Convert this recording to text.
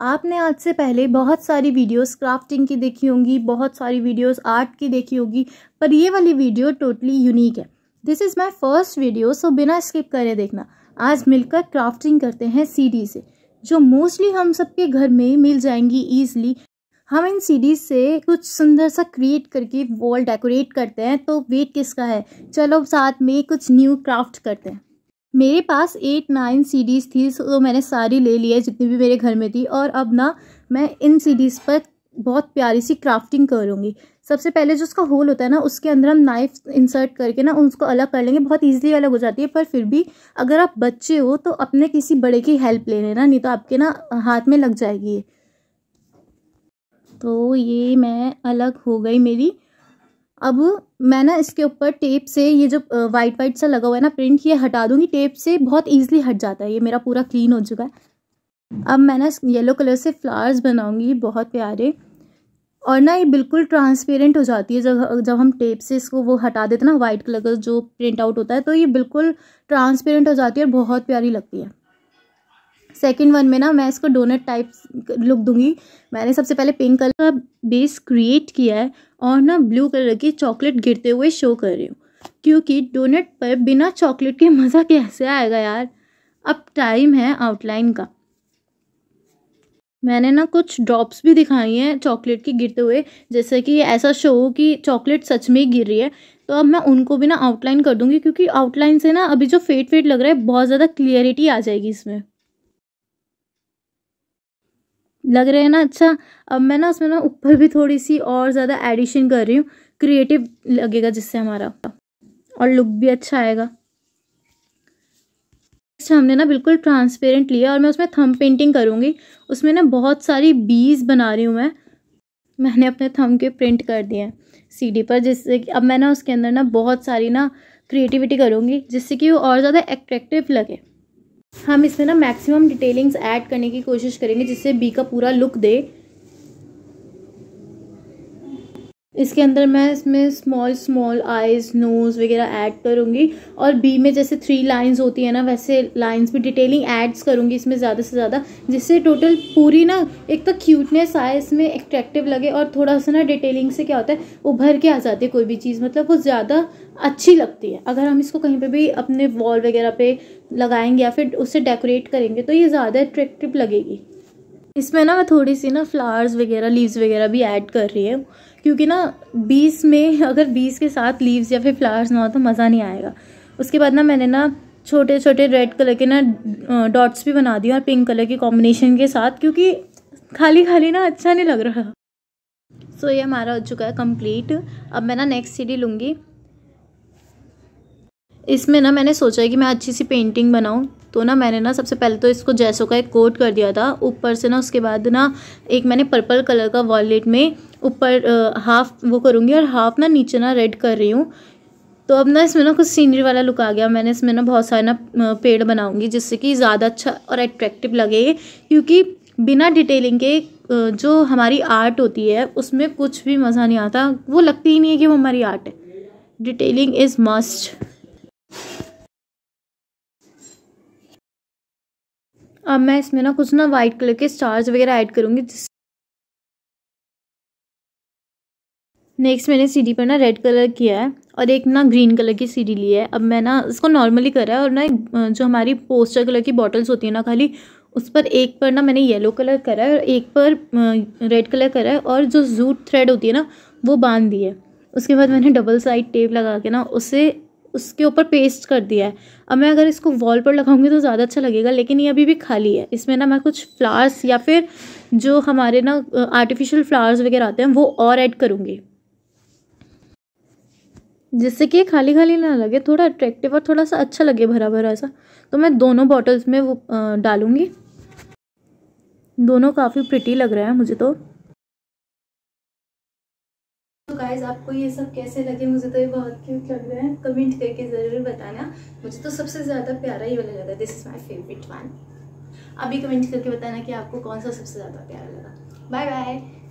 आपने आज से पहले बहुत सारी वीडियोस क्राफ्टिंग की देखी होंगी बहुत सारी वीडियोस आर्ट की देखी होगी पर ये वाली वीडियो टोटली यूनिक है this is my first video so बिना स्किप करे देखना आज मिलकर क्राफ्टिंग करते हैं सीडी से जो मोस्टली हम सबके घर में मिल जाएंगी ईजली हम इन सीडीज से कुछ सुंदर सा क्रिएट करके वॉल डेकोरेट करते हैं तो वेट किसका है चलो साथ में कुछ न्यू क्राफ्ट करते हैं मेरे पास एट नाइन सीडीज़ थी तो मैंने सारी ले ली है जितनी भी मेरे घर में थी और अब ना मैं इन सीडीज़ पर बहुत प्यारी सी क्राफ्टिंग करूँगी सबसे पहले जो उसका होल होता है ना उसके अंदर हम नाइफ इंसर्ट करके ना उसको अलग कर लेंगे बहुत ईजिली अलग हो जाती है पर फिर भी अगर आप बच्चे हो तो अपने किसी बड़े की हेल्प ले लेना नहीं तो आपके ना हाथ में लग जाएगी तो ये मैं अलग हो गई मेरी अब मैं ना इसके ऊपर टेप से ये जो वाइट वाइट सा लगा हुआ है ना प्रिंट ये हटा दूंगी टेप से बहुत ईजिली हट जाता है ये मेरा पूरा क्लीन हो चुका है अब मैं ना येलो कलर से फ्लावर्स बनाऊंगी बहुत प्यारे और ना ये बिल्कुल ट्रांसपेरेंट हो जाती है जब जब हम टेप से इसको वो हटा देते ना वाइट कलर का जो प्रिंट आउट होता है तो ये बिल्कुल ट्रांसपेरेंट हो जाती है और बहुत प्यारी लगती है सेकेंड वन में ना मैं इसको डोनट टाइप लुक दूंगी मैंने सबसे पहले पिंक कलर का बेस क्रिएट किया है और ना ब्लू कलर की चॉकलेट गिरते हुए शो कर रही हूँ क्योंकि डोनट पर बिना चॉकलेट के मज़ा कैसे आएगा यार अब टाइम है आउटलाइन का मैंने ना कुछ ड्रॉप्स भी दिखाई हैं चॉकलेट के गिरते हुए जैसे कि ऐसा शो हो कि चॉकलेट सच में गिर रही है तो अब मैं उनको भी ना आउटलाइन कर दूंगी क्योंकि आउटलाइन से ना अभी जो फेट फेट लग रहा है बहुत ज़्यादा क्लियरिटी आ जाएगी इसमें लग रहे हैं ना अच्छा अब मैं ना उसमें ना ऊपर भी थोड़ी सी और ज़्यादा एडिशन कर रही हूँ क्रिएटिव लगेगा जिससे हमारा और लुक भी अच्छा आएगा नेक्स्ट अच्छा, हमने ना बिल्कुल ट्रांसपेरेंट लिया और मैं उसमें थम पेंटिंग करूँगी उसमें ना बहुत सारी बीज बना रही हूँ मैं मैंने अपने थम के प्रिंट कर दिए हैं सी पर जिससे कि अब मैं ना उसके अंदर ना बहुत सारी ना क्रिएटिविटी करूँगी जिससे कि वो और ज़्यादा एट्रेक्टिव लगे हम इसमें ना मैक्सिमम डिटेलिंग्स ऐड करने की कोशिश करेंगे जिससे बी का पूरा लुक दे इसके अंदर मैं इसमें स्मॉल स्मॉल आइज़ नोज़ वगैरह ऐड करूँगी और बी में जैसे थ्री लाइंस होती है ना वैसे लाइंस भी डिटेलिंग एड्स करूँगी इसमें ज़्यादा से ज़्यादा जिससे टोटल पूरी ना एक तो क्यूटनेस आए इसमें एक्ट्रैक्टिव लगे और थोड़ा सा ना डिटेलिंग से क्या होता है उभर के आ जाती है कोई भी चीज़ मतलब वो ज़्यादा अच्छी लगती है अगर हम इसको कहीं पर भी अपने वॉल वगैरह पे लगाएंगे या फिर उससे डेकोरेट करेंगे तो ये ज़्यादा अट्रैक्टिव लगेगी इसमें ना मैं थोड़ी सी ना फ्लावर्स वगैरह लीव्स वगैरह भी ऐड कर रही है क्योंकि ना बीस में अगर बीस के साथ लीव्स या फिर फ्लावर्स ना हो तो मज़ा नहीं आएगा उसके बाद ना मैंने ना छोटे छोटे रेड कलर के ना डॉट्स भी बना दिए और पिंक कलर के कॉम्बिनेशन के साथ क्योंकि खाली खाली ना अच्छा नहीं लग रहा सो so, ये हमारा हो चुका है कंप्लीट अब मैं ना नेक्स्ट सीडी लूँगी इसमें ना मैंने सोचा है कि मैं अच्छी सी पेंटिंग बनाऊँ तो ना मैंने ना सबसे पहले तो इसको जैसो का एक कोट कर दिया था ऊपर से ना उसके बाद ना एक मैंने पर्पल कलर का वॉलेट में ऊपर हाफ वो करूँगी और हाफ ना नीचे ना रेड कर रही हूँ तो अब ना इसमें ना कुछ सीनरी वाला लुक आ गया मैंने इसमें ना बहुत सारे ना पेड़ बनाऊँगी जिससे कि ज़्यादा अच्छा और अट्रैक्टिव लगे क्योंकि बिना डिटेलिंग के जो हमारी आर्ट होती है उसमें कुछ भी मज़ा नहीं आता वो लगती ही नहीं है कि वो हमारी आर्ट है डिटेलिंग इज़ मस्ट अब मैं इसमें ना कुछ ना वाइट कलर के स्टार्स वगैरह ऐड करूँगी जिस नेक्स्ट मैंने सीडी पर ना रेड कलर किया है और एक ना ग्रीन कलर की सीडी ली है अब मैं ना इसको नॉर्मली करा है और ना जो हमारी पोस्टर कलर की बॉटल्स होती है ना खाली उस पर एक पर ना मैंने येलो कलर करा है और एक पर रेड कलर करा है और जो जूट थ्रेड होती है ना वो बांध दी है उसके बाद मैंने डबल साइड टेप लगा के ना उसे उसके ऊपर पेस्ट कर दिया है अब मैं अगर इसको वॉल पर लगाऊंगी तो ज़्यादा अच्छा लगेगा लेकिन ये अभी भी खाली है इसमें ना मैं कुछ फ्लावर्स या फिर जो हमारे ना आर्टिफिशियल फ्लावर्स वगैरह आते हैं वो और ऐड करूँगी जिससे कि खाली खाली ना लगे थोड़ा अट्रैक्टिव और थोड़ा सा अच्छा लगे भरा भरा सा तो मैं दोनों बॉटल्स में वो डालूँगी दोनों काफ़ी प्रिटी लग रहा है मुझे तो गाइज आपको ये सब कैसे लगे मुझे तो ये बहुत क्यूट लग रहा है कमेंट करके ज़रूर बताना मुझे तो सबसे ज़्यादा प्यारा ही वाला लगा this is my favourite one अभी कमेंट करके बताना कि आपको कौन सा सबसे ज़्यादा प्यारा लगा बाय बाय